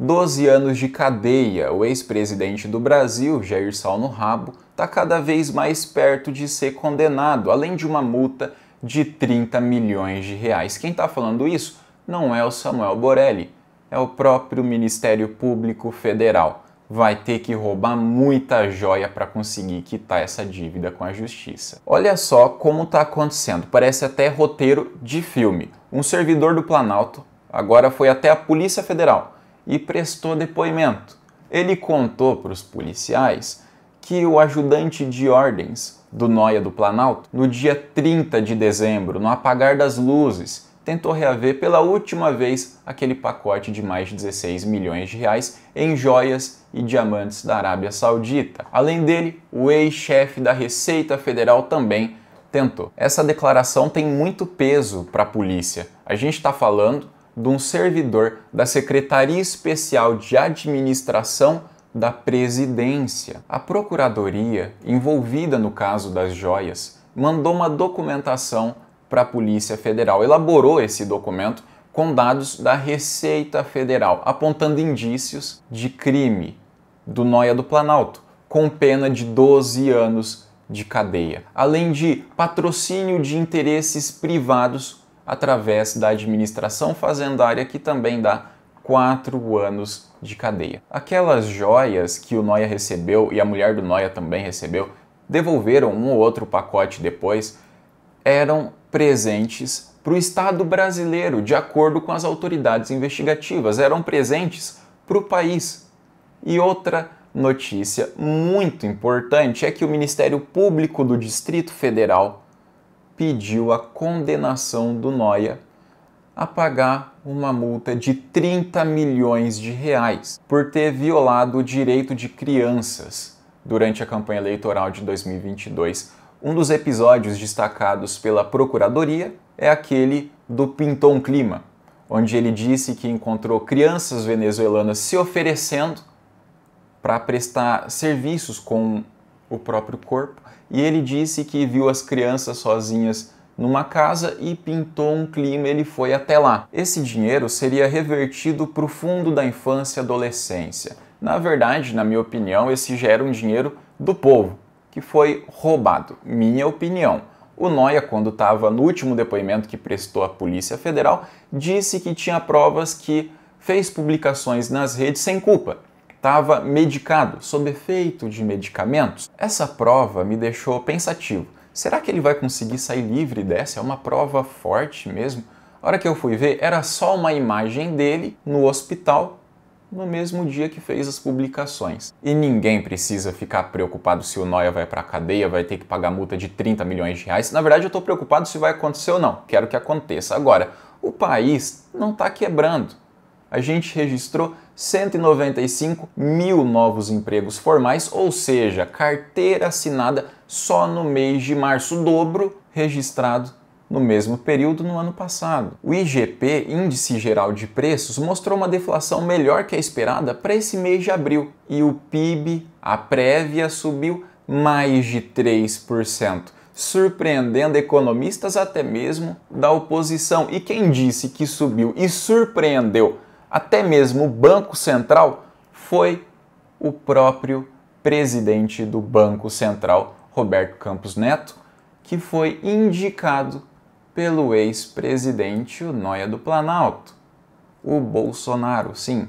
12 anos de cadeia, o ex-presidente do Brasil, Jair Salno Rabo, está cada vez mais perto de ser condenado, além de uma multa de 30 milhões de reais. Quem está falando isso não é o Samuel Borelli, é o próprio Ministério Público Federal. Vai ter que roubar muita joia para conseguir quitar essa dívida com a justiça. Olha só como está acontecendo, parece até roteiro de filme. Um servidor do Planalto agora foi até a Polícia Federal e prestou depoimento. Ele contou para os policiais que o ajudante de ordens do Noia do Planalto, no dia 30 de dezembro, no apagar das luzes, tentou reaver pela última vez aquele pacote de mais de 16 milhões de reais em joias e diamantes da Arábia Saudita. Além dele, o ex-chefe da Receita Federal também tentou. Essa declaração tem muito peso para a polícia. A gente está falando de um servidor da Secretaria Especial de Administração da Presidência. A Procuradoria, envolvida no caso das joias, mandou uma documentação para a Polícia Federal, elaborou esse documento com dados da Receita Federal, apontando indícios de crime do Noia do Planalto, com pena de 12 anos de cadeia, além de patrocínio de interesses privados através da administração fazendária, que também dá quatro anos de cadeia. Aquelas joias que o Noia recebeu e a mulher do Noia também recebeu, devolveram um ou outro pacote depois, eram presentes para o Estado brasileiro, de acordo com as autoridades investigativas, eram presentes para o país. E outra notícia muito importante é que o Ministério Público do Distrito Federal pediu a condenação do Noia a pagar uma multa de 30 milhões de reais por ter violado o direito de crianças durante a campanha eleitoral de 2022. Um dos episódios destacados pela Procuradoria é aquele do Pintom Clima, onde ele disse que encontrou crianças venezuelanas se oferecendo para prestar serviços com o próprio corpo, e ele disse que viu as crianças sozinhas numa casa e pintou um clima, ele foi até lá. Esse dinheiro seria revertido para o fundo da infância e adolescência. Na verdade, na minha opinião, esse já era um dinheiro do povo, que foi roubado. Minha opinião. O Noia, quando estava no último depoimento que prestou à Polícia Federal, disse que tinha provas que fez publicações nas redes sem culpa estava medicado, sob efeito de medicamentos. Essa prova me deixou pensativo. Será que ele vai conseguir sair livre dessa? É uma prova forte mesmo? A hora que eu fui ver, era só uma imagem dele no hospital no mesmo dia que fez as publicações. E ninguém precisa ficar preocupado se o Noia vai para a cadeia, vai ter que pagar multa de 30 milhões de reais. Na verdade, eu estou preocupado se vai acontecer ou não. Quero que aconteça. Agora, o país não está quebrando a gente registrou 195 mil novos empregos formais, ou seja, carteira assinada só no mês de março, dobro registrado no mesmo período no ano passado. O IGP, Índice Geral de Preços, mostrou uma deflação melhor que a esperada para esse mês de abril e o PIB, a prévia, subiu mais de 3%, surpreendendo economistas até mesmo da oposição. E quem disse que subiu e surpreendeu até mesmo o Banco Central, foi o próprio presidente do Banco Central, Roberto Campos Neto, que foi indicado pelo ex-presidente, Noia do Planalto, o Bolsonaro, sim.